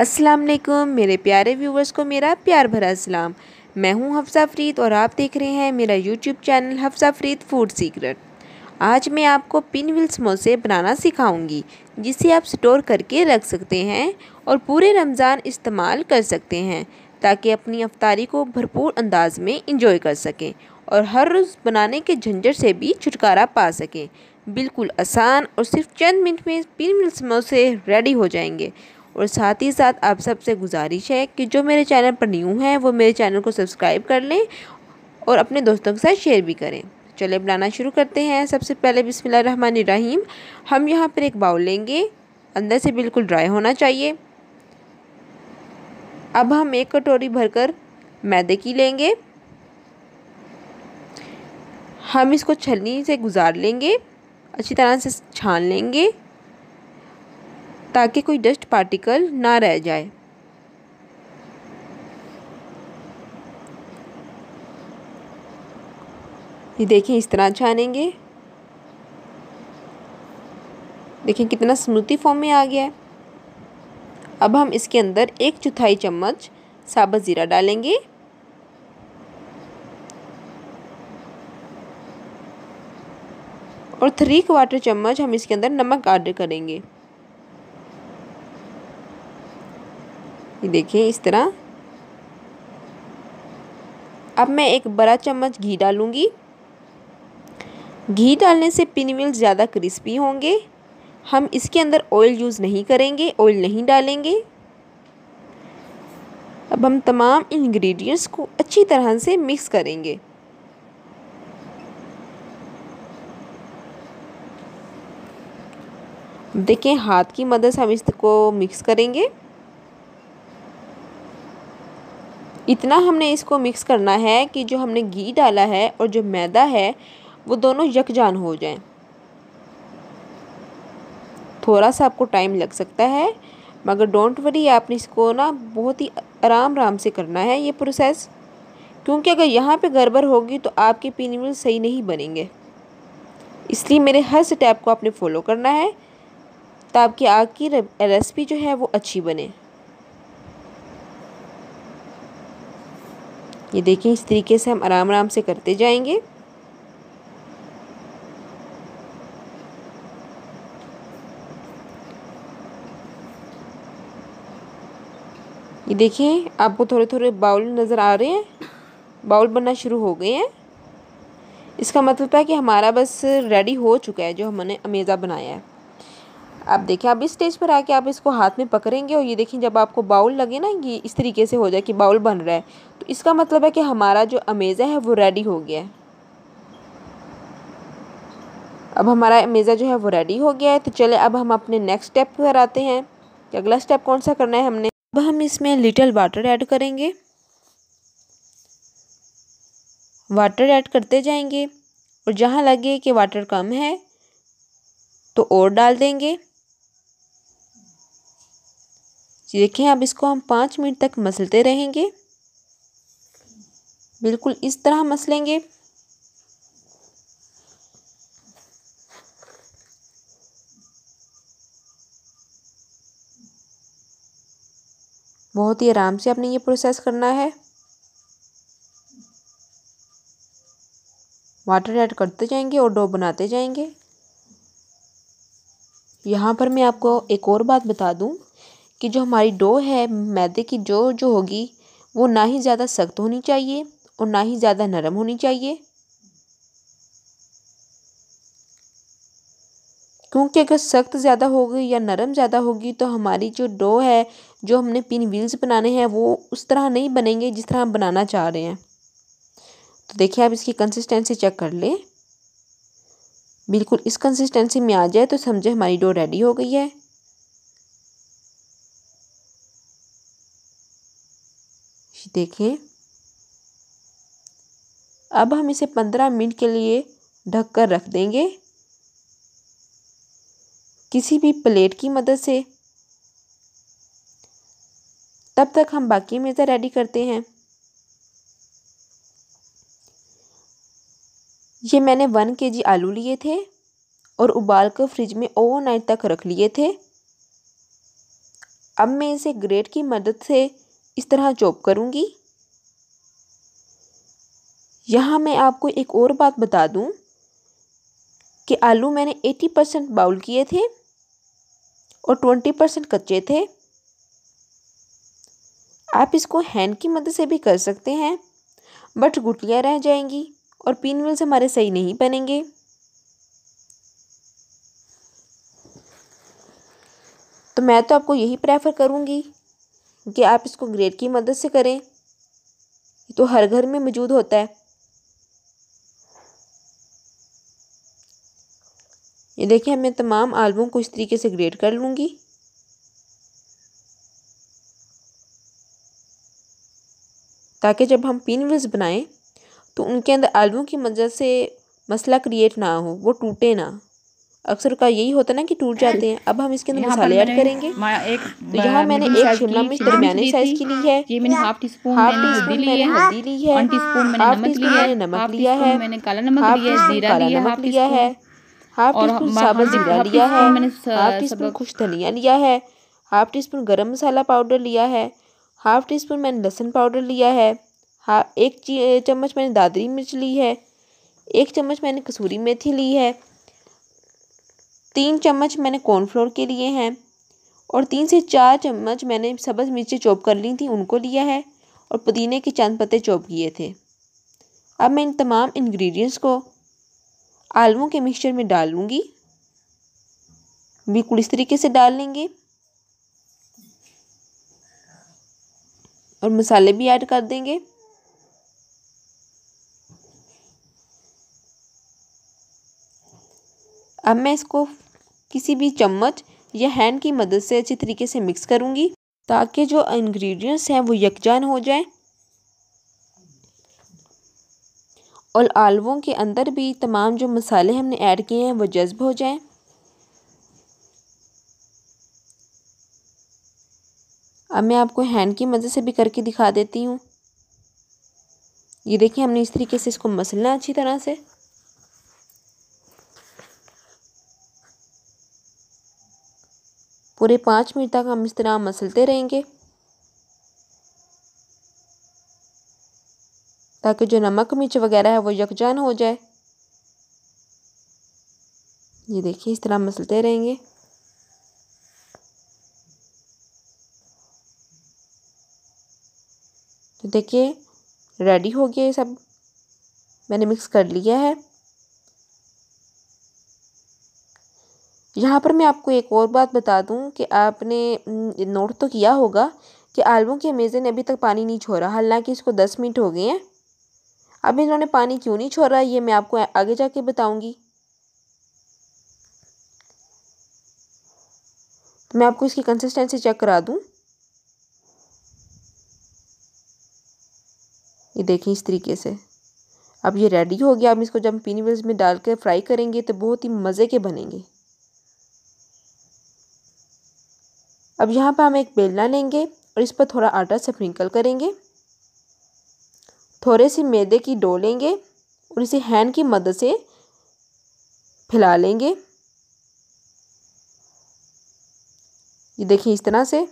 अस्सलाम वालेकुम मेरे प्यारे व्यूवर्स को मेरा प्यार भरा सलाम मैं हूं हफ्सा फरीद और आप देख रहे हैं मेरा YouTube channel Hafsa Farid food secret आज मैं आपको पिन व्हील समोसे बनाना सिखाऊंगी जिसे आप स्टोर करके रख सकते हैं और पूरे रमज़ान इस्तेमाल कर सकते हैं ताकि अपनी अफ्तारी को भरपूर अंदाज में इंजॉय कर सकें और हर रोज़ बनाने के झंझट से भी छुटकारा पा सकें बिल्कुल आसान और सिर्फ चंद मिनट में पिन व्हील समोसे रेडी हो जाएंगे और साथ ही साथ आप सबसे गुजारिश है कि जो मेरे चैनल पर न्यू हैं वो मेरे चैनल को सब्सक्राइब कर लें और अपने दोस्तों के साथ शेयर भी करें चले बनाना शुरू करते हैं सबसे पहले रहीम हम यहाँ पर एक बाउल लेंगे अंदर से बिल्कुल ड्राई होना चाहिए अब हम एक कटोरी भरकर मैदे की लेंगे हम इसको छलनी से गुजार लेंगे अच्छी तरह से छान लेंगे ताकि कोई डस्ट पार्टिकल ना रह जाए ये देखें इस तरह छानेंगे देखें कितना स्मूथी फॉर्म में आ गया है अब हम इसके अंदर एक चौथाई चम्मच साबुत ज़ीरा डालेंगे और थ्री क्वार्टर चम्मच हम इसके अंदर नमक ऐड करेंगे ये देखिए इस तरह अब मैं एक बड़ा चम्मच घी डालूँगी घी डालने से पिनविल ज़्यादा क्रिस्पी होंगे हम इसके अंदर ऑयल यूज़ नहीं करेंगे ऑयल नहीं डालेंगे अब हम तमाम इंग्रेडिएंट्स को अच्छी तरह से मिक्स करेंगे देखें हाथ की मदद से हम इसको मिक्स करेंगे इतना हमने इसको मिक्स करना है कि जो हमने घी डाला है और जो मैदा है वो दोनों यकजान हो जाएं थोड़ा सा आपको टाइम लग सकता है मगर डोंट वरी आपने इसको ना बहुत ही आराम आराम से करना है ये प्रोसेस क्योंकि अगर यहाँ पे गड़बड़ होगी तो आपके में सही नहीं बनेंगे इसलिए मेरे हर स्टेप को आपने फॉलो करना है ताकि आपकी रेसिपी जो है वो अच्छी बने ये देखें इस तरीके से हम आराम आराम से करते जाएंगे ये देखिए आपको थोड़े थोड़े बाउल नज़र आ रहे हैं बाउल बनना शुरू हो गए हैं इसका मतलब है कि हमारा बस रेडी हो चुका है जो हमने अमेज़ा बनाया है अब देखिए अब इस स्टेज पर आके आप इसको हाथ में पकड़ेंगे और ये देखिए जब आपको बाउल लगे ना ये इस तरीके से हो जाए कि बाउल बन रहा है तो इसका मतलब है कि हमारा जो अमेज़ा है वो रेडी हो गया है अब हमारा अमेज़ा जो है वो रेडी हो गया है तो चले अब हम अपने नेक्स्ट स्टेप पर आते हैं कि अगला स्टेप कौन सा करना है हमने अब हम इसमें लिटिल वाटर ऐड करेंगे वाटर ऐड करते जाएंगे और जहाँ लगे कि वाटर कम है तो और डाल देंगे देखें अब इसको हम पाँच मिनट तक मसलते रहेंगे बिल्कुल इस तरह मसलेंगे बहुत ही आराम से आपने ये प्रोसेस करना है वाटर ऐड करते जाएंगे और डो बनाते जाएंगे यहाँ पर मैं आपको एक और बात बता दूँ कि जो हमारी डो है मैदे की डो जो होगी वो ना ही ज़्यादा सख्त होनी चाहिए और ना ही ज़्यादा नरम होनी चाहिए क्योंकि अगर सख्त ज़्यादा होगी या नरम ज़्यादा होगी तो हमारी जो डो है जो हमने पिन व्हील्स बनाने हैं वो उस तरह नहीं बनेंगे जिस तरह हम बनाना चाह रहे हैं तो देखिए आप इसकी कंसिस्टेंसी चेक कर लें बिल्कुल इस कंसिस्टेंसी में आ जाए तो समझे हमारी डो रेडी हो गई है देखें अब हम इसे पंद्रह मिनट के लिए ढक कर रख देंगे किसी भी प्लेट की मदद से तब तक हम बाकी मेज़ा रेडी करते हैं ये मैंने वन के जी आलू लिए थे और उबाल कर फ्रिज में ओवरनाइट तक रख लिए थे अब मैं इसे ग्रेट की मदद से इस तरह चॉप करूँगी यहाँ मैं आपको एक और बात बता दूँ कि आलू मैंने 80 परसेंट बाउल किए थे और ट्वेंटी परसेंट कच्चे थे आप इसको हैंड की मदद से भी कर सकते हैं बट गुटलियाँ रह जाएंगी और पिन से हमारे सही नहीं बनेंगे तो मैं तो आपको यही प्रेफर करूँगी क्योंकि आप इसको ग्रेड की मदद से करें तो हर घर में मौजूद होता है ये देखिए मैं तमाम आलुओं को इस तरीके से ग्रेड कर लूँगी ताकि जब हम पिन व्हील्स बनाएं तो उनके अंदर आलुओं की मदद से मसला क्रिएट ना हो वो टूटे ना अक्सर का यही होता है ना कि टूट जाते हैं अब हम इसके अंदर मसाले ऐड करेंगे एक तो यहाँ मैंने एक शिमला मिर्च दरमियाने साइज की ली है ये मैंने half teaspoon half teaspoon मैंने हल्दी ली है टी स्पून मैंने नमक लिया है मैंने काला नमक लिया है जीरा लिया नमक लिया है हाफ टी स्पून साबुत जीरा लिया है हाफ टी स्पून खुश धनिया लिया है हाफ टी स्पून गर्म मसाला पाउडर लिया है हाफ टी स्पून मैंने लहसुन पाउडर लिया है हा एक चम्मच मैंने दादरी मिर्च ली है एक चम्मच मैंने कसूरी मेथी ली है तीन चम्मच मैंने कॉर्नफ्लोर के लिए हैं और तीन से चार चम्मच मैंने सब्ज़ मिर्ची चॉप कर ली थी उनको लिया है और पुदीने के चंद पत्ते चॉप किए थे अब मैं इन तमाम इंग्रेडिएंट्स को आलुओं के मिक्सचर में डाल लूँगी बिल्कुल इस तरीके से डाल लेंगे और मसाले भी ऐड कर देंगे अब मैं इसको किसी भी चम्मच या हैंड की मदद से अच्छी तरीके से मिक्स करूँगी ताकि जो इंग्रेडिएंट्स हैं वो यकजान हो जाएं और आलुओं के अंदर भी तमाम जो मसाले हमने ऐड किए हैं वो जज्ब हो जाएं अब मैं आपको हैंड की मदद से भी करके दिखा देती हूँ ये देखिए हमने इस तरीके से इसको मसलना अच्छी तरह से पूरे पाँच मिनट तक हम इस तरह मसलते रहेंगे ताकि जो नमक मिर्च वगैरह है वो यकजान हो जाए ये देखिए इस तरह मसलते रहेंगे तो देखिए रेडी हो गया ये सब मैंने मिक्स कर लिया है यहाँ पर मैं आपको एक और बात बता दूँ कि आपने नोट तो किया होगा कि आलूओं की मेज़े ने अभी तक पानी नहीं छोड़ा हालांकि इसको दस मिनट हो गए हैं अब इन्होंने पानी क्यों नहीं छोड़ा ये मैं आपको आगे जाके बताऊँगी तो मैं आपको इसकी कंसिस्टेंसी चेक करा दूँ ये देखें इस तरीके से अब ये रेडी हो गया अब इसको जब पीनी में डाल कर फ्राई करेंगे तो बहुत ही मज़े के बनेंगे अब यहाँ पर हम एक बेलना लेंगे और इस पर थोड़ा आटा स्प्रिंकल करेंगे थोड़े से मैदे की डो लेंगे और इसे हैंड की मदद से फैला लेंगे ये देखिए इस तरह से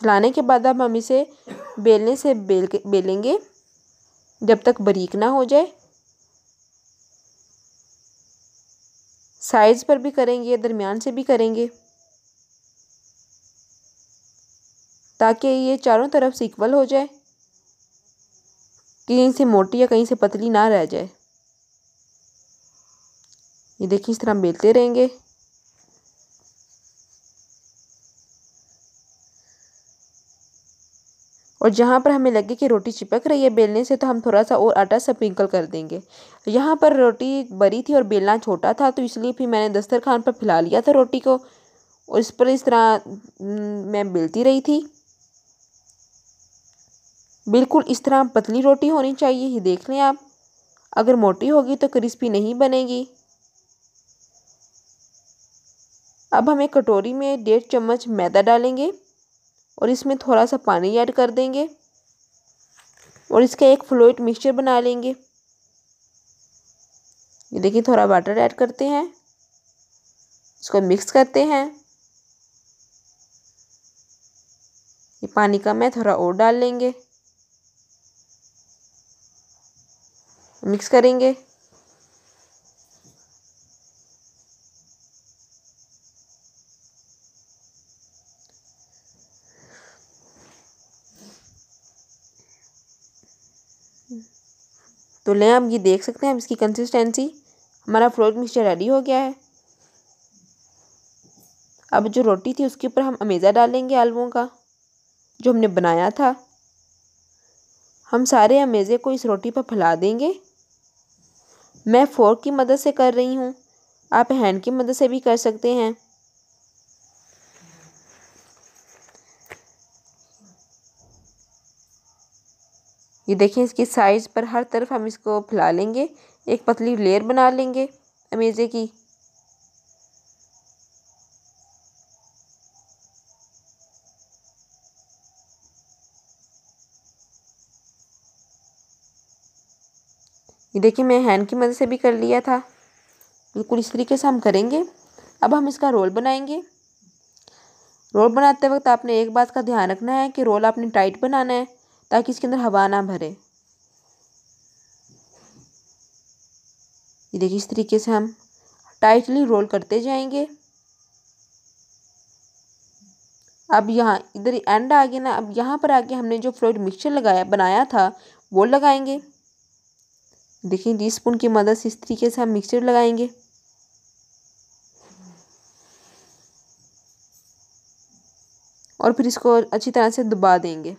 फैलाने के बाद अब हम इसे बेलने से बेल के बेलेंगे जब तक बारीक ना हो जाए साइज़ पर भी करेंगे दरमियान से भी करेंगे ताकि ये चारों तरफ से इक्वल हो जाए कहीं से मोटी या कहीं से पतली ना रह जाए ये देखिए इस तरह बेलते रहेंगे और जहाँ पर हमें लगे कि रोटी चिपक रही है बेलने से तो हम थोड़ा सा और आटा स्प्रिंकल कर देंगे यहाँ पर रोटी बड़ी थी और बेलना छोटा था तो इसलिए फिर मैंने दस्तरखान पर फैला लिया था रोटी को और इस पर इस तरह मैं बेलती रही थी बिल्कुल इस तरह पतली रोटी होनी चाहिए ही देख लें आप अगर मोटी होगी तो क्रिस्पी नहीं बनेगी अब हम एक कटोरी में डेढ़ चम्मच मैदा डालेंगे और इसमें थोड़ा सा पानी ऐड कर देंगे और इसका एक फ्लोइड मिक्सचर बना लेंगे ये देखिए थोड़ा वाटर ऐड करते हैं इसको मिक्स करते हैं ये पानी का मैं थोड़ा और डाल लेंगे मिक्स करेंगे तो लें हम ये देख सकते हैं इसकी कंसिस्टेंसी हमारा फ्रोज मिक्सचर रेडी हो गया है अब जो रोटी थी उसके ऊपर हम अमेज़ा डालेंगे आलुओं का जो हमने बनाया था हम सारे अमेज़े को इस रोटी पर फैला देंगे मैं फोर्क की मदद से कर रही हूँ आप हैंड की मदद से भी कर सकते हैं ये देखें इसकी साइज पर हर तरफ हम इसको फैला लेंगे एक पतली लेयर बना लेंगे अमेजे की ये देखिए मैं हैंड की मदद से भी कर लिया था बिल्कुल इस तरीके से हम करेंगे अब हम इसका रोल बनाएंगे रोल बनाते वक्त आपने एक बात का ध्यान रखना है कि रोल आपने टाइट बनाना है ताकि इसके अंदर हवा ना भरे ये देखिए इस तरीके से हम टाइटली रोल करते जाएंगे अब यहाँ इधर एंड आ गया ना अब यहाँ पर आके हमने जो फ्लोइड मिक्सचर लगाया बनाया था वो लगाएंगे देखिए टी स्पून की मदद से इस तरीके से हम मिक्सचर लगाएंगे और फिर इसको अच्छी तरह से दबा देंगे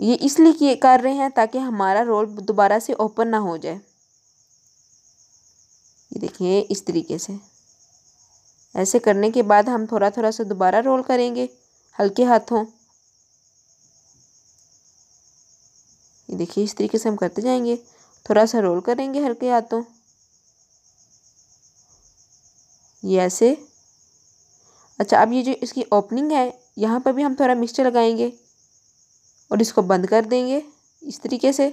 ये इसलिए किए कर रहे हैं ताकि हमारा रोल दोबारा से ओपन ना हो जाए ये देखिए इस तरीके से ऐसे करने के बाद हम थोड़ा थोड़ा सा दोबारा रोल करेंगे हल्के हाथों ये देखिए इस तरीके से हम करते जाएंगे थोड़ा सा रोल करेंगे हल्के हाथों ये ऐसे अच्छा अब ये जो इसकी ओपनिंग है यहाँ पर भी हम थोड़ा मिक्सचर लगाएंगे और इसको बंद कर देंगे इस तरीके से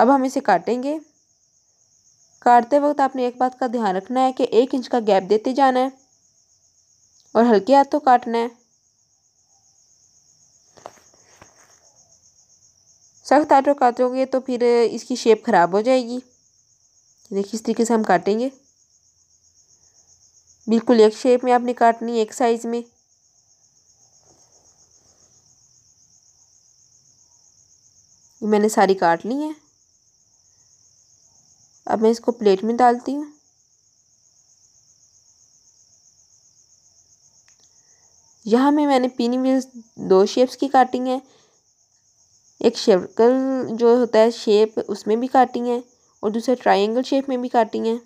अब हम इसे काटेंगे काटते वक्त आपने एक बात का ध्यान रखना है कि एक इंच का गैप देते जाना है और हल्के हाथों काटना है सख्त आटो काटोगे तो फिर इसकी शेप ख़राब हो जाएगी देखिए इस तरीके से हम काटेंगे बिल्कुल एक शेप में आपने काटनी है एक साइज़ में ये मैंने सारी काट ली है अब मैं इसको प्लेट में डालती हूँ यहाँ में मैंने पीनी मिल्स दो शेप्स की काटी है एक शर्कल जो होता है शेप उसमें भी काटी है और दूसरा ट्रायंगल शेप में भी काटी है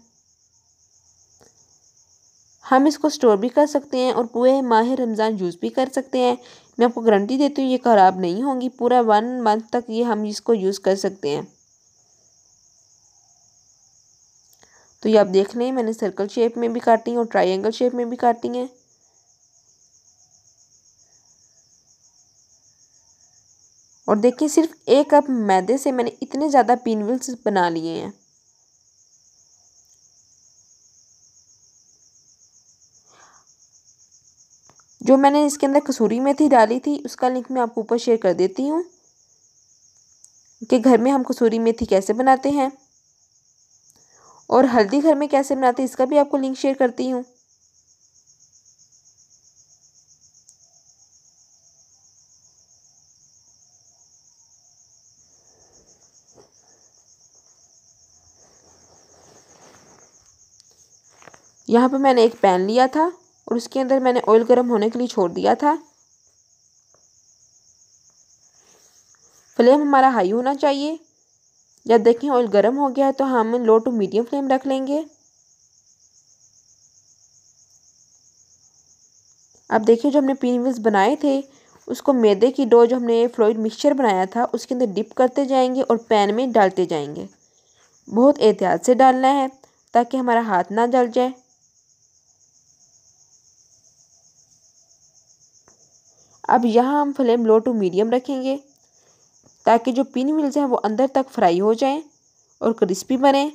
हम इसको स्टोर भी कर सकते हैं और पूरे माह रमज़ान यूज़ भी कर सकते हैं मैं आपको गारंटी देती हूँ ये ख़राब नहीं होंगी पूरा वन मंथ तक ये हम इसको यूज़ कर सकते हैं तो ये आप देख लें मैंने सर्कल शेप में भी काटी और ट्राइंगल शेप में भी काटी हैं और देखिए सिर्फ एक कप मैदे से मैंने इतने ज़्यादा पिनविल्स बना लिए हैं जो मैंने इसके अंदर कसूरी मेथी डाली थी उसका लिंक मैं आपको ऊपर शेयर कर देती हूँ कि घर में हम कसूरी मेथी कैसे बनाते हैं और हल्दी घर में कैसे बनाते हैं इसका भी आपको लिंक शेयर करती हूँ यहाँ पे मैंने एक पैन लिया था और उसके अंदर मैंने ऑयल गर्म होने के लिए छोड़ दिया था फ्लेम हमारा हाई होना चाहिए जब देखें ऑयल गर्म हो गया है तो हम लो टू मीडियम फ्लेम रख लेंगे अब देखिए जो हमने पीनविल्स बनाए थे उसको मैदे की डो जो हमने फ्लोइड मिक्सचर बनाया था उसके अंदर डिप करते जाएंगे और पैन में डालते जाएंगे बहुत एहतियात से डालना है ताकि हमारा हाथ ना जल जाए अब यहाँ हम फ्लेम लो टू मीडियम रखेंगे ताकि जो पिन मिल हैं वो अंदर तक फ्राई हो जाएं और क्रिस्पी बने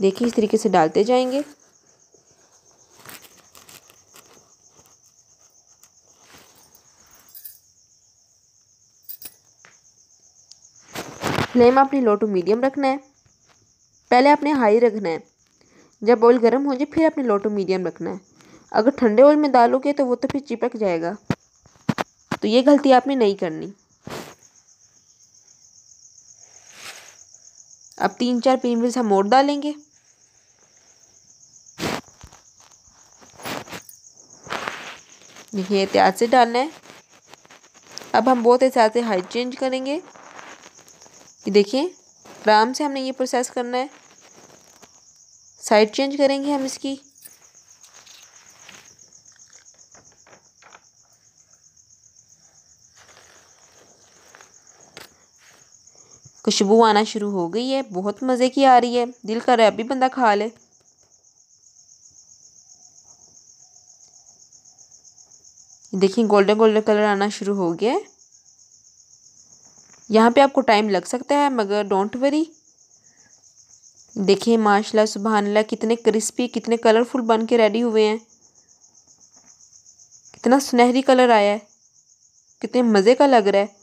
देखिए इस तरीके से डालते जाएंगे फ्लेम आपने लो टू मीडियम रखना है पहले आपने हाई रखना है जब ऑयल गर्म हो जाए फिर आपने लो टू मीडियम रखना है अगर ठंडे ऑयल में डालोगे तो वो तो फिर चिपक जाएगा तो ये गलती आपने नहीं करनी अब तीन चार पीन मिल्स हम और डालेंगे देखिए एहतियात से डालना है अब हम बहुत एहतियात से हाइट चेंज करेंगे देखिए आराम से हमने ये प्रोसेस करना है साइड चेंज करेंगे हम इसकी खुशबू आना शुरू हो गई है बहुत मज़े की आ रही है दिल कर रहा है अभी बंदा खा ले देखिए गोल्डन गोल्डन कलर आना शुरू हो गया है यहाँ पे आपको टाइम लग सकता है मगर डोंट वरी देखिए माशाल्लाह सुबहानल्लाह कितने क्रिस्पी कितने कलरफुल बन के रेडी हुए हैं कितना सुनहरी कलर आया है कितने मज़े का लग रहा है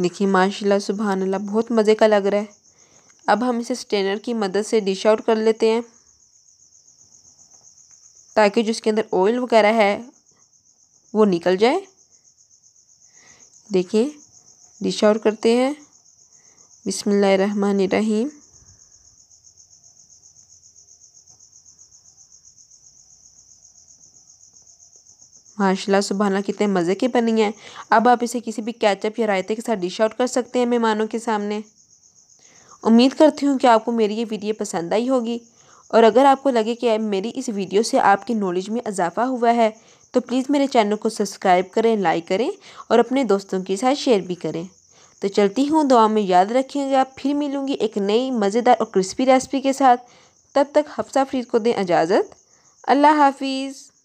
देखिए माशाल्लाह सुबहानल्लाह बहुत मज़े का लग रहा है अब हम इसे स्टेनर की मदद से डिश आउट कर लेते हैं ताकि जो इसके अंदर ऑयल वगैरह है वो निकल जाए देखिए डिश आउट करते हैं बिसमीम माशाल्लाह सुबहाना कितने मज़े के बनी हैं अब आप इसे किसी भी कैचअप या रायते के साथ डिश आउट कर सकते हैं मेहमानों के सामने उम्मीद करती हूँ कि आपको मेरी ये वीडियो पसंद आई होगी और अगर आपको लगे कि मेरी इस वीडियो से आपकी नॉलेज में इजाफ़ा हुआ है तो प्लीज़ मेरे चैनल को सब्सक्राइब करें लाइक करें और अपने दोस्तों के साथ शेयर भी करें तो चलती हूँ दुआ में याद आप फिर मिलूँगी एक नई मज़ेदार और क्रिस्पी रेसिपी के साथ तब तक हफ्सा फरीद को दें इजाज़त अल्लाह हाफिज़